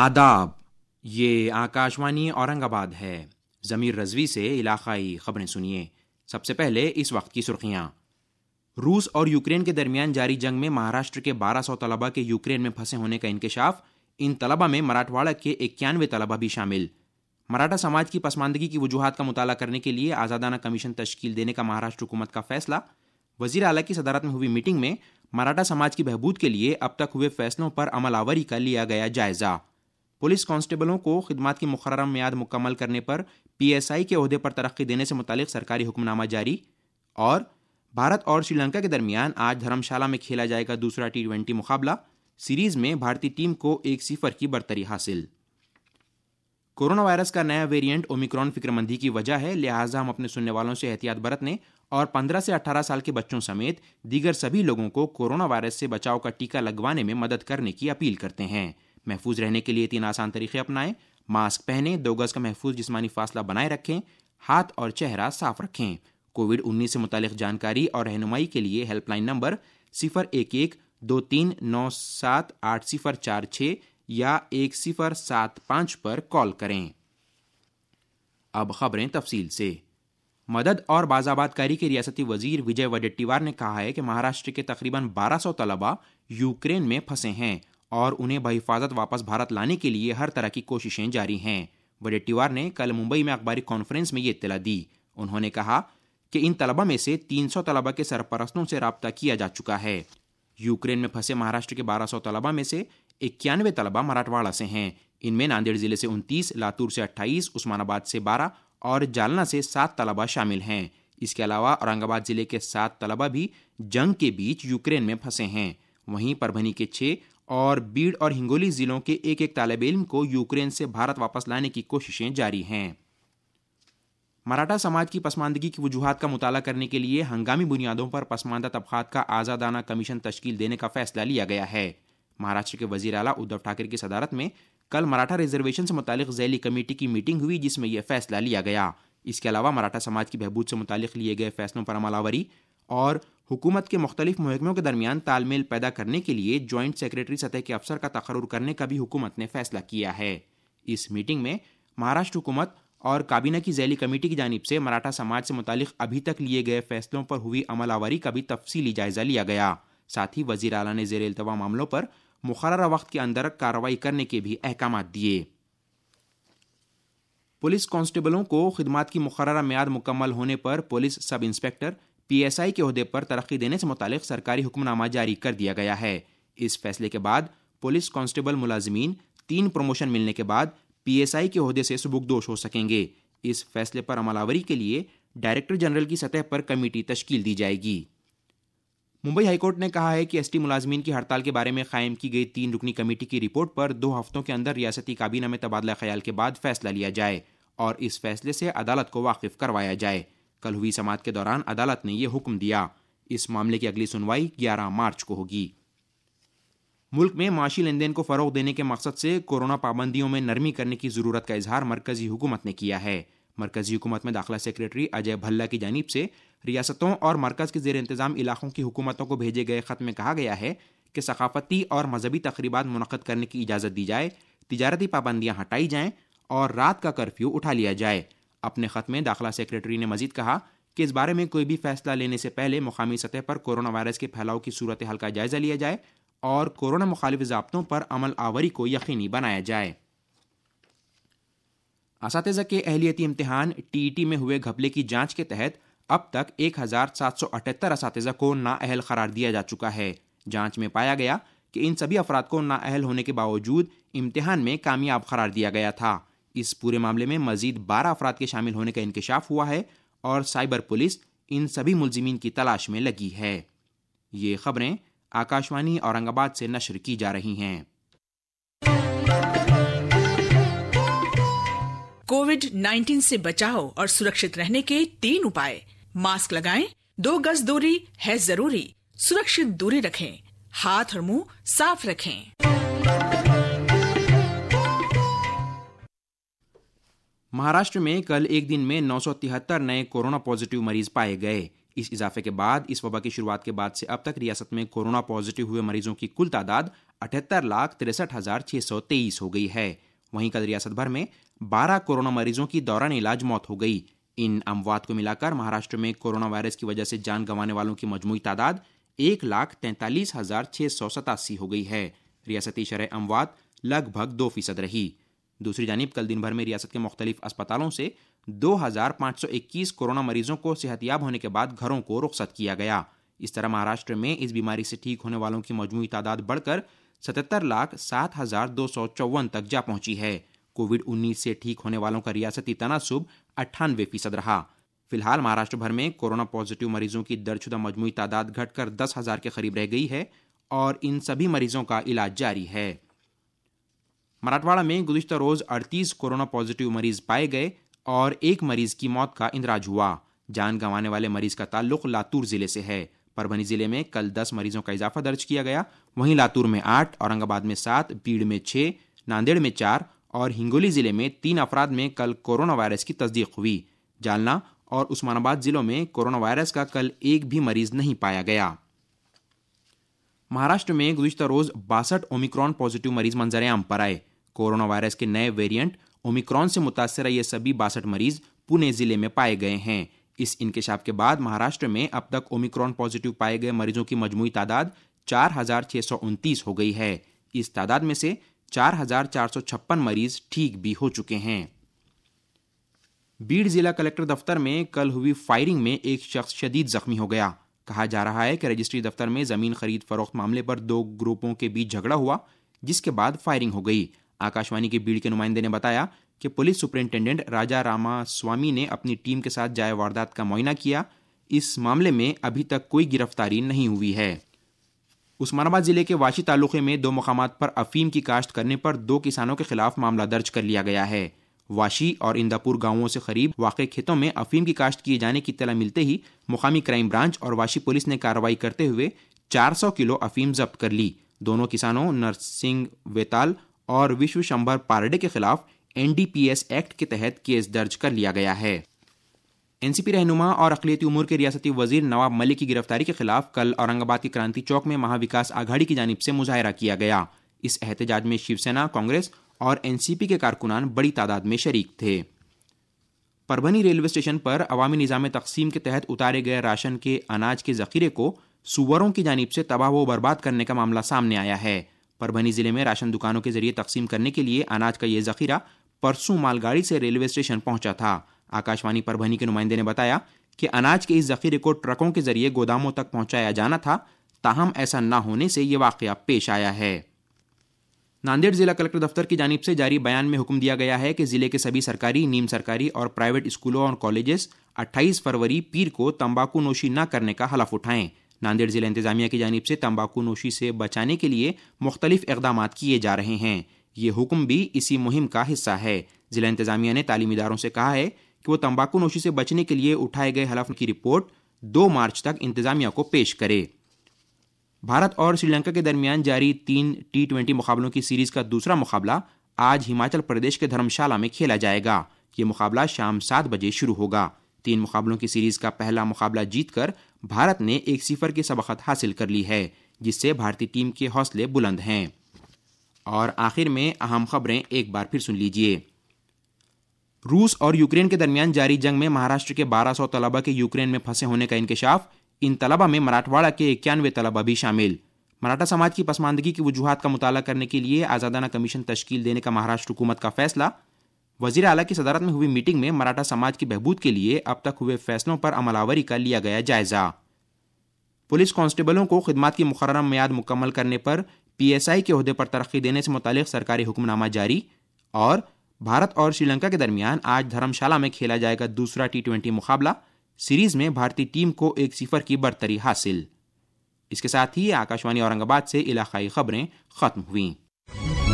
आदाब ये आकाशवाणी औरंगाबाद है ज़मीर रजवी से इलाकई खबरें सुनिए सबसे पहले इस वक्त की सुर्खियाँ रूस और यूक्रेन के दरमियान जारी जंग में महाराष्ट्र के 1200 तलबा के यूक्रेन में फंसे होने का इंकशाफ इन तलबा में मराठवाड़ा के इक्यानवे तलबा भी शामिल मराठा समाज की पसमानदगी की वजूहत का मुताला करने के लिए आज़ादाना कमीशन तश्कील देने का महाराष्ट्र हुकूमत का फैसला वजीर अला की सदारत में हुई मीटिंग में मराठा समाज की बहबूद के लिए अब तक हुए फैसलों पर अमल आवरी का लिया गया जायजा पुलिस कांस्टेबलों को खिदमत की मुकर्र म्याद मुकम्मल करने पर पी एस आई के अहदे पर तरक्की देने से मुतल सरकारी हुक्मनामा जारी और भारत और श्रीलंका के दरमियान आज धर्मशाला में खेला जाएगा दूसरा टी ट्वेंटी मुकाबला सीरीज में भारतीय टीम को एक सिफर की बरतरी हासिल कोरोना वायरस का नया वेरियंट ओमिक्रॉन फिक्रमंदी की वजह है लिहाजा हम अपने सुनने वालों से एहतियात बरतने और पंद्रह से 18 साल के बच्चों समेत दीगर सभी लोगों को कोरोना वायरस से बचाव का टीका लगवाने में मदद करने की अपील करते हैं महफूज रहने के लिए तीन आसान तरीके अपनाएं मास्क पहनें दो गज का महफूज जिसमानी फासला बनाए रखें हाथ और चेहरा साफ रखें कोविड उन्नीस से मुतल जानकारी और रहनुमाई के लिए हेल्पलाइन नंबर सिफर एक एक दो तीन नौ सात आठ सिफर चार छः या एक सिफर सात पाँच पर कॉल करें अब खबरें तफसील से मदद और बाजाबादकारी के रियासती वजीर विजय वडेट्टीवार ने कहा है कि महाराष्ट्र के तकरीबन बारह सौ तलबा यूक्रेन में फंसे हैं और उन्हें बहिफाजत वापस भारत लाने के लिए हर तरह की कोशिशें जारी हैं वडेट्टीवार ने कल मुंबई में अखबारी कॉन्फ्रेंस में ये इतला दी उन्होंने कहा कि इन तलबा में से 300 तलबा के सरपरस्तों से रबता किया जा चुका है यूक्रेन में फंसे महाराष्ट्र के 1200 तलबा में से इक्यानवे तलबा मराठवाड़ा से हैं इनमें नांदेड़ जिले से उनतीस लातूर से अट्ठाईस उस्मानाबाद से बारह और जालना से सात तलबा शामिल हैं इसके अलावा औरंगाबाद जिले के सात तलबा भी जंग के बीच यूक्रेन में फंसे हैं वहीं परभनी के छः और बीड और हिंगोली जिलों के एक एक तालब इम को यूक्रेन से भारत वापस लाने की कोशिशें जारी हैं मराठा समाज की पसमानदगी की वजूहत का मुताला करने के लिए हंगामी बुनियादों पर पसमानदा तबकात का आज़ादाना कमीशन तश्कील देने का फैसला लिया गया है महाराष्ट्र के वजीर अला उद्धव ठाकरे की सदारत में कल मराठा रिजर्वेशन से मुतल जैली कमेटी की मीटिंग हुई जिसमें यह फैसला लिया गया इसके अलावा मराठा समाज की बहबूद से मुतल लिए गए फैसलों पर अमलावरी और हुकूमत के मुख्तलिफ महकमों के दरमियान तालमेल पैदा करने के लिए ज्वाइंट सेक्रेटरी सतह के अफसर का तकरूर करने का भी हुकूमत ने फैसला किया है इस मीटिंग में महाराष्ट्र हुकूमत और काबीना की जैली कमेटी की जानब से मराठा समाज से मुतल अभी तक लिए गए फैसलों पर हुई अमल का भी तफसीली जायजा लिया गया साथ ही वजी अला ने जेर अल्तवा मामलों पर मुकर्रा वक्त के अंदर कार्रवाई करने के भी अहकाम दिए पुलिस कांस्टेबलों को खदमात की मुकर्रा म्याद मुकम्मल होने पर पुलिस सब इंस्पेक्टर पीएसआई के अहदे पर तरक्की देने से मुतक सरकारी हुक्मनामा जारी कर दिया गया है इस फैसले के बाद पुलिस कांस्टेबल मुलाजमीन तीन प्रमोशन मिलने के बाद पीएसआई के अहदे से सबुकदोश हो सकेंगे इस फैसले पर अमलावरी के लिए डायरेक्टर जनरल की सतह पर कमेटी तश्कील दी जाएगी मुंबई हाईकोर्ट ने कहा है कि एस टी मुलाजमीन की हड़ताल के बारे में कायम की गई तीन रुकनी कमेटी की रिपोर्ट पर दो हफ्तों के अंदर रियासती काबीना में तबादला ख्याल के बाद फैसला लिया जाए और इस फैसले से अदालत को वाकिफ करवाया जाए कल हुई समात के दौरान अदालत ने यह हुक्म दिया इस मामले की अगली सुनवाई 11 मार्च को होगी मुल्क में माशी लेन देन को फ़रोग देने के मकसद से कोरोना पाबंदियों में नरमी करने की ज़रूरत का इजहार मरकज़ी हुकूमत ने किया है मरकज़ी हुकूमत में दाखिला सेक्रेटरी अजय भल्ला की जानब से रियासतों और मरकज़ के जेर इंतज़ाम इलाकों की हुकूमतों को भेजे गए ख़त में कहा गया है कि सकाफ़ती और मजहबी तकरीबा मुनद करने की इजाज़त दी जाए तजारती पाबंदियां हटाई जाएं और रात का कर्फ्यू उठा लिया जाए अपने खत में दाखिला सेक्रेटरी ने मजीद कहा कि इस बारे में कोई भी फैसला लेने से पहले मुकामी सतह पर कोरोना वायरस के फैलाव की सूरत हाल का जायजा लिया जाए और कोरोना मुखालिफ जबतों पर अमल आवरी को यकीनी बनाया जाए इस के अहलियती इम्तहान टी टी e में हुए घपले की जाँच के तहत अब तक एक हज़ार सात सौ अठहत्तर इस को नाअहल करार दिया जा चुका है जांच में पाया गया कि इन सभी अफराद को नाअहल होने के बावजूद इम्तहान में कामयाब करार दिया गया था इस पूरे मामले में मजीद बारह अफराद के शामिल होने का इंकशाफ हुआ है और साइबर पुलिस इन सभी मुलजिमीन की तलाश में लगी है ये खबरें आकाशवाणी औरंगाबाद से नशर की जा रही हैं कोविड 19 से बचाव और सुरक्षित रहने के तीन उपाय मास्क लगाएं, दो गज दूरी है जरूरी सुरक्षित दूरी रखें हाथ और मुंह साफ रखें महाराष्ट्र में कल एक दिन में नौ नए कोरोना पॉजिटिव मरीज पाए गए इस इजाफे के बाद इस वबा की शुरुआत के बाद से अब तक रियासत में कोरोना पॉजिटिव हुए मरीजों की कुल तादाद अठहत्तर लाख तिरसठ हजार छह सौ तेईस हो गई है वहीं कल रियासत भर में बारह कोरोना मरीजों की दौरान इलाज मौत हो गई इन अमवात को मिलाकर महाराष्ट्र में कोरोना वायरस की वजह से जान गंवाने वालों की मजमू तादाद एक लाख तैंतालीस हजार छह सौ सतासी हो गई है रियासती शरह अमवात लगभग दो फीसद रही दूसरी जानब कल दिन भर में रियासत के मुख्तलिफ अस्पतालों से 2521 कोरोना मरीजों को सेहतियाब होने के बाद घरों को रुख्सत किया गया इस तरह महाराष्ट्र में इस बीमारी से ठीक होने वालों की मजमू तादाद बढ़कर सतहत्तर लाख सात हजार दो सौ चौवन तक जा पहुंची है कोविड उन्नीस से ठीक होने वालों का रियासती तनासुब अट्ठानवे फीसद रहा फिलहाल महाराष्ट्र भर में कोरोना पॉजिटिव मरीजों की दर्जशुदा मजमू तादाद घटकर दस हजार के करीब रह गई है और इन सभी मरीजों का इलाज जारी है मराठवाड़ा में गुजशत रोज अड़तीस कोरोना पॉजिटिव मरीज पाए गए और एक मरीज की मौत का इंदिराज हुआ जान गंवाने वाले मरीज का ताल्लुक लातूर जिले से है परभनी जिले में कल दस मरीजों का इजाफा दर्ज किया गया वहीं लातूर में आठ औरंगाबाद में सात बीड़ में छः नांदेड़ में चार और हिंगोली जिले में तीन अफराद में कल कोरोना वायरस की तस्दीक हुई जालना और उस्मानाबाद जिलों में कोरोना वायरस का कल एक भी मरीज नहीं पाया गया महाराष्ट्र में गुजशत रोज बासठ ओमिक्रॉन पॉजिटिव मरीज मंजरेआम पर आए कोरोना वायरस के नए वेरिएंट ओमिक्रॉन से मुतासर ये सभी बासठ मरीज पुणे जिले में पाए गए हैं इस इंकशाफ के बाद महाराष्ट्र में अब तक ओमिक्रॉन पॉजिटिव पाए गए मरीजों की मजमू तादाद चार हो गई है इस तादाद में से चार मरीज ठीक भी हो चुके हैं बीड जिला कलेक्टर दफ्तर में कल हुई फायरिंग में एक शख्स शदीद जख्मी हो गया कहा जा रहा है कि रजिस्ट्री दफ्तर में जमीन खरीद फरोख्त मामले पर दो ग्रुपों के बीच झगड़ा हुआ जिसके बाद फायरिंग हो गई आकाशवाणी के बीड़ के नुमाइंदे ने बताया कि पुलिस सुपरिंटेंडेंट राजा रामा स्वामी ने अपनी टीम के साथ जाए वारदात का मुआयना किया इस मामले में अभी तक कोई गिरफ्तारी नहीं हुई है उस्मानाबाद जिले के वाशी तालुके में दो मकाम पर अफीम की काश्त करने पर दो किसानों के खिलाफ मामला दर्ज कर लिया गया है वाशी और इंदापुर गांवों से करीब वाक़ खेतों में अफीम की काश्त किए जाने की तला मिलते ही मुकामी क्राइम ब्रांच और वाशी पुलिस ने कार्रवाई करते हुए 400 किलो अफीम जब्त कर ली दोनों किसानों नरसिंह वेताल और विश्व शंभर पारडे के खिलाफ एनडीपीएस एक्ट के तहत केस दर्ज कर लिया गया है एनसीपी रहनुमा और अकलीती उमूर के रियासती वजीर नवाब मलिक की गिरफ्तारी के खिलाफ कल औरंगाबाद के क्रांति चौक में महाविकास आघाड़ी की जानब से मुजाहरा किया गया इस एहतजाज में शिवसेना कांग्रेस और एनसीपी के कारकुनान बड़ी तादाद में शरीक थे परभनी रेलवे स्टेशन पर अवामी निज़ाम तकसीम के तहत उतारे गए राशन के अनाज के जखीरे को सुअरों की जानब से तबाह व बर्बाद करने का मामला सामने आया है परभनी जिले में राशन दुकानों के जरिए तकसीम करने के लिए अनाज का यह जखीरा परसों मालगाड़ी से रेलवे स्टेशन पहुंचा था आकाशवाणी परभनी के नुमाइंदे ने बताया कि अनाज के इस जखीरे को ट्रकों के जरिए गोदामों तक पहुंचाया जाना था ताहम ऐसा न होने से ये वाक़ पेश आया है नांदेड़ जिला कलेक्टर दफ्तर की जानब से जारी बयान में हुक्म दिया गया है कि जिले के सभी सरकारी नीम सरकारी और प्राइवेट स्कूलों और कॉलेजेस 28 फरवरी पीर को तंबाकू नोशी न करने का हलफ उठाएं नांदेड़ ज़िला इंतजामिया की जानब से तम्बाकू नोशी से बचाने के लिए मुख्तलिफ इकदाम किए जा रहे हैं ये हुक्म भी इसी मुहिम का हिस्सा है ज़िला इंतजामिया ने तालीम इदारों से कहा है कि वो तम्बाकू नोशी से बचने के लिए उठाए गए हलफ की रिपोर्ट दो मार्च तक इंतजामिया को पेश करे भारत और श्रीलंका के दरमियान जारी तीन टी ट्वेंटी मुकाबलों की सीरीज का दूसरा मुकाबला आज हिमाचल प्रदेश के धर्मशाला में खेला जाएगा ये मुकाबला शाम सात बजे शुरू होगा तीन मुकाबलों की सीरीज का पहला मुकाबला जीतकर भारत ने एक सिफर की सबकत हासिल कर ली है जिससे भारतीय टीम के हौसले बुलंद हैं और आखिर में अहम खबरें एक बार फिर सुन लीजिए रूस और यूक्रेन के दरमियान जारी जंग में महाराष्ट्र के 1200 तलबा के यूक्रेन में फंसे होने का इंकशाफ इन तलबा में मराठवाड़ा के इक्यानवे तलबा भी शामिल मराठा समाज की पसमानदगी की वजूहत का मुताला करने के लिए आज़ादाना कमीशन तश्कील देने का महाराष्ट्र हुकूमत का फैसला वजीर अला की सदारत में हुई मीटिंग में मराठा समाज की बहबूद के लिए अब तक हुए फैसलों पर अमलावरी का लिया गया जायजा पुलिस कांस्टेबलों को खदमात की मुकर मैद मुकम्मल करने पर पीएसआई के अहदे पर तरक्की देने से मुतल सरकारी हुक्मनामा जारी और भारत और श्रीलंका के दरमियान आज धर्मशाला में खेला जाएगा दूसरा टी ट्वेंटी मुकाबला सीरीज में भारतीय टीम को एक सिफर की बरतरी हासिल इसके साथ ही आकाशवाणी औरंगाबाद से इलाकाई खबरें खत्म हुईं